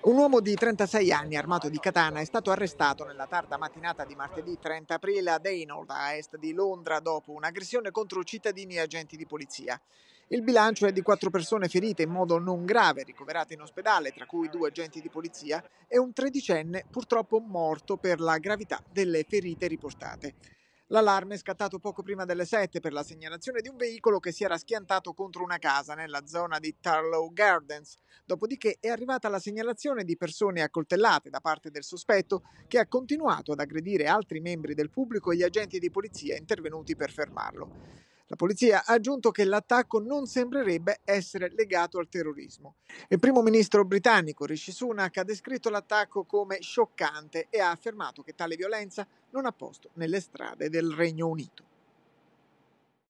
Un uomo di 36 anni armato di katana è stato arrestato nella tarda mattinata di martedì 30 aprile a Daynold, a est di Londra, dopo un'aggressione contro cittadini e agenti di polizia. Il bilancio è di quattro persone ferite in modo non grave, ricoverate in ospedale, tra cui due agenti di polizia, e un tredicenne purtroppo morto per la gravità delle ferite riportate. L'allarme è scattato poco prima delle 7 per la segnalazione di un veicolo che si era schiantato contro una casa nella zona di Tarlow Gardens. Dopodiché è arrivata la segnalazione di persone accoltellate da parte del sospetto che ha continuato ad aggredire altri membri del pubblico e gli agenti di polizia intervenuti per fermarlo. La polizia ha aggiunto che l'attacco non sembrerebbe essere legato al terrorismo. Il primo ministro britannico Rishi Sunak ha descritto l'attacco come scioccante e ha affermato che tale violenza non ha posto nelle strade del Regno Unito.